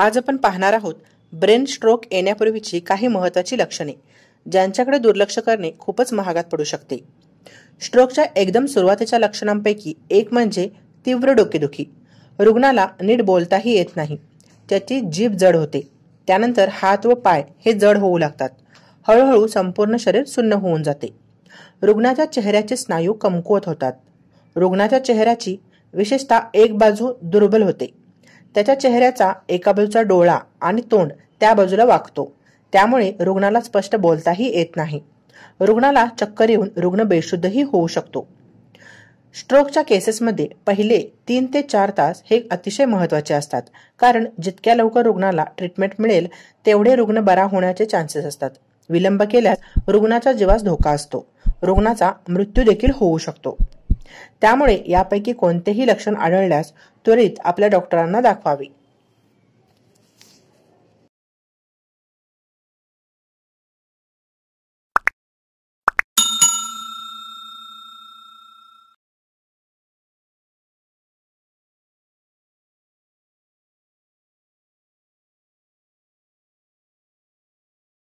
आज आपण पाहणार आहोत ब्रेन स्ट्रोक येण्यापूर्वीची काही महत्त्वाची लक्षणे ज्यांच्याकडे दुर्लक्ष करणे खूपच महागात पडू शकते स्ट्रोकच्या एकदम सुरुवातीच्या लक्षणांपैकी एक म्हणजे तीव्र डोकेदुखी रुग्णाला नीट बोलताही येत नाही त्याची जीभ जड होते त्यानंतर हात व पाय हे जड होऊ लागतात हळूहळू संपूर्ण शरीर सुन्न होऊन जाते रुग्णाच्या चेहऱ्याचे स्नायू कमकुवत होतात रुग्णाच्या चेहऱ्याची विशेषतः एक बाजू दुर्बल होते त्याच्या चेहऱ्याचा एका बाजूचा डोळा आणि तोंड त्या बाजूला वागतो त्यामुळे रुग्णाला स्पष्ट बोलताही येत नाही रुग्णाला चक्कर येऊन रुग्ण बेशुद्धही होऊ शकतो स्ट्रोकच्या केसेसमध्ये पहिले तीन ते चार तास हे अतिशय महत्वाचे असतात कारण जितक्या लवकर रुग्णाला ट्रीटमेंट मिळेल तेवढे रुग्ण बरा होण्याचे चान्सेस असतात विलंब केल्यास रुग्णाच्या जीवास धोका असतो रुग्णाचा मृत्यू देखील होऊ शकतो त्यामुळे यापैकी कोणतेही लक्षण आढळल्यास त्वरित आपल्या डॉक्टरांना दाखवावी।